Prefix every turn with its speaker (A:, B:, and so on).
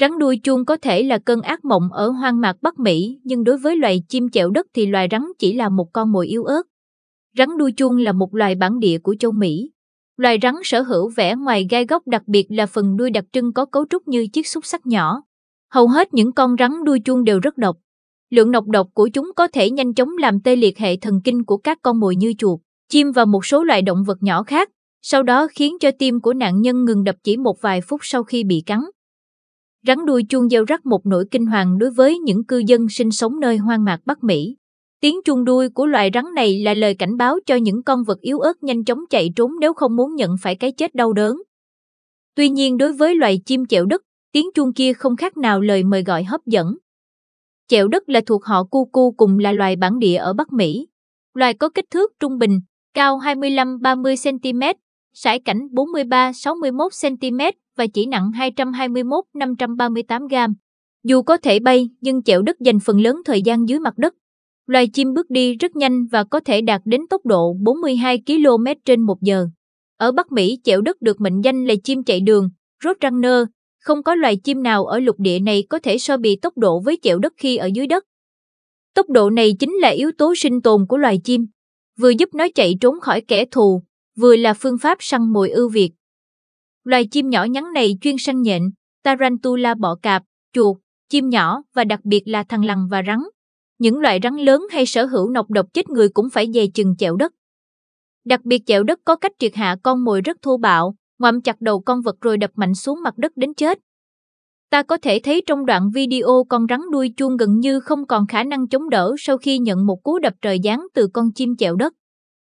A: Rắn đuôi chuông có thể là cơn ác mộng ở hoang mạc Bắc Mỹ, nhưng đối với loài chim chẹo đất thì loài rắn chỉ là một con mồi yếu ớt. Rắn đuôi chuông là một loài bản địa của châu Mỹ. Loài rắn sở hữu vẻ ngoài gai góc đặc biệt là phần đuôi đặc trưng có cấu trúc như chiếc xúc sắc nhỏ. Hầu hết những con rắn đuôi chuông đều rất độc. Lượng nọc độc của chúng có thể nhanh chóng làm tê liệt hệ thần kinh của các con mồi như chuột, chim và một số loài động vật nhỏ khác, sau đó khiến cho tim của nạn nhân ngừng đập chỉ một vài phút sau khi bị cắn. Rắn đuôi chuông gieo rắc một nỗi kinh hoàng đối với những cư dân sinh sống nơi hoang mạc Bắc Mỹ. Tiếng chuông đuôi của loài rắn này là lời cảnh báo cho những con vật yếu ớt nhanh chóng chạy trốn nếu không muốn nhận phải cái chết đau đớn. Tuy nhiên đối với loài chim chẹo đất, tiếng chuông kia không khác nào lời mời gọi hấp dẫn. Chẹo đất là thuộc họ cu cu cùng là loài bản địa ở Bắc Mỹ. Loài có kích thước trung bình, cao 25-30 cm, sải cảnh 43-61cm và chỉ nặng 221-538 gram. Dù có thể bay nhưng chẹo đất dành phần lớn thời gian dưới mặt đất. Loài chim bước đi rất nhanh và có thể đạt đến tốc độ 42 km trên 1 giờ. Ở Bắc Mỹ, chẹo đất được mệnh danh là chim chạy đường, roadrunner. Không có loài chim nào ở lục địa này có thể so bì tốc độ với chẹo đất khi ở dưới đất. Tốc độ này chính là yếu tố sinh tồn của loài chim, vừa giúp nó chạy trốn khỏi kẻ thù, vừa là phương pháp săn mồi ưu việt. Loài chim nhỏ nhắn này chuyên săn nhện, tarantula bọ cạp, chuột, chim nhỏ và đặc biệt là thằn lằn và rắn. Những loại rắn lớn hay sở hữu nọc độc chết người cũng phải dè chừng chẹo đất. Đặc biệt chẹo đất có cách triệt hạ con mồi rất thô bạo, ngoạm chặt đầu con vật rồi đập mạnh xuống mặt đất đến chết. Ta có thể thấy trong đoạn video con rắn đuôi chuông gần như không còn khả năng chống đỡ sau khi nhận một cú đập trời giáng từ con chim chẹo đất.